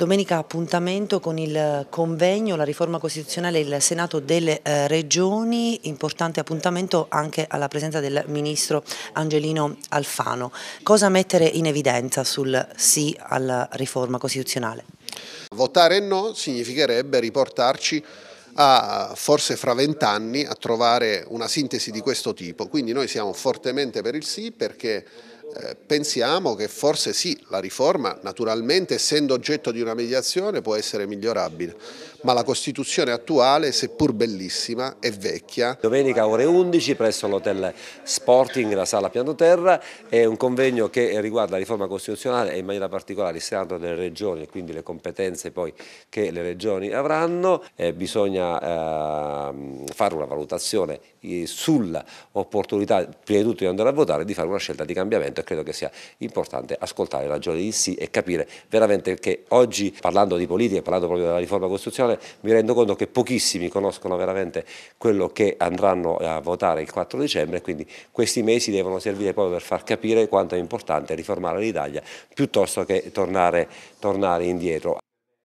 Domenica appuntamento con il convegno, la riforma costituzionale e il Senato delle eh, Regioni, importante appuntamento anche alla presenza del Ministro Angelino Alfano. Cosa mettere in evidenza sul sì alla riforma costituzionale? Votare no significherebbe riportarci a forse fra vent'anni a trovare una sintesi di questo tipo, quindi noi siamo fortemente per il sì perché eh, pensiamo che forse sì, la riforma naturalmente essendo oggetto di una mediazione può essere migliorabile, ma la Costituzione attuale, seppur bellissima, è vecchia. Domenica ore 11 presso l'Hotel Sporting, la sala piano terra, è un convegno che riguarda la riforma costituzionale e in maniera particolare il Senato delle Regioni e quindi le competenze poi che le Regioni avranno. Eh, bisogna eh, fare una valutazione eh, sull'opportunità, prima di tutto di andare a votare, e di fare una scelta di cambiamento momento e credo che sia importante ascoltare la ragione di sì e capire veramente che oggi parlando di politica, parlando proprio della riforma costituzionale, mi rendo conto che pochissimi conoscono veramente quello che andranno a votare il 4 dicembre, e quindi questi mesi devono servire proprio per far capire quanto è importante riformare l'Italia piuttosto che tornare, tornare indietro.